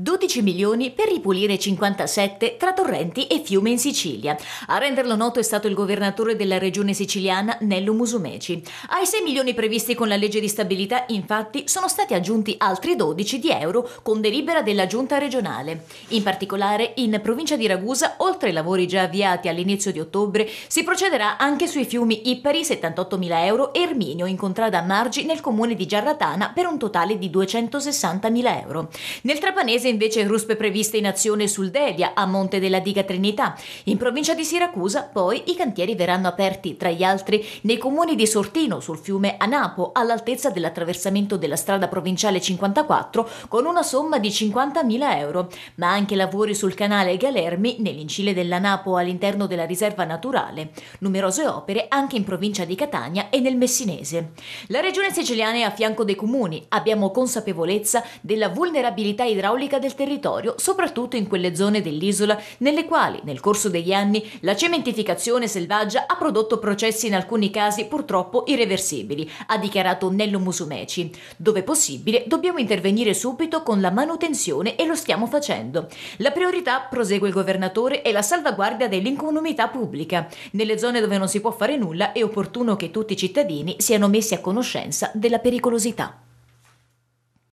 12 milioni per ripulire 57 tra torrenti e fiume in Sicilia. A renderlo noto è stato il governatore della regione siciliana Nello Musumeci. Ai 6 milioni previsti con la legge di stabilità, infatti, sono stati aggiunti altri 12 di euro con delibera della giunta regionale. In particolare, in provincia di Ragusa, oltre ai lavori già avviati all'inizio di ottobre, si procederà anche sui fiumi Ippari 78 mila euro e Erminio in contrada Margi nel comune di Giarratana per un totale di 260 mila euro. Nel Trapanese mese invece ruspe previste in azione sul Devia, a Monte della Diga Trinità. In provincia di Siracusa poi i cantieri verranno aperti, tra gli altri, nei comuni di Sortino, sul fiume Anapo, all'altezza dell'attraversamento della strada provinciale 54, con una somma di 50.000 euro, ma anche lavori sul canale Galermi, nell'incile dell'Anapo all'interno della riserva naturale, numerose opere anche in provincia di Catania e nel Messinese. La regione siciliana è a fianco dei comuni, abbiamo consapevolezza della vulnerabilità idraulica politica del territorio, soprattutto in quelle zone dell'isola nelle quali, nel corso degli anni, la cementificazione selvaggia ha prodotto processi in alcuni casi purtroppo irreversibili, ha dichiarato Nello Musumeci. Dove possibile, dobbiamo intervenire subito con la manutenzione e lo stiamo facendo. La priorità, prosegue il governatore, è la salvaguardia dell'incolumità pubblica. Nelle zone dove non si può fare nulla è opportuno che tutti i cittadini siano messi a conoscenza della pericolosità.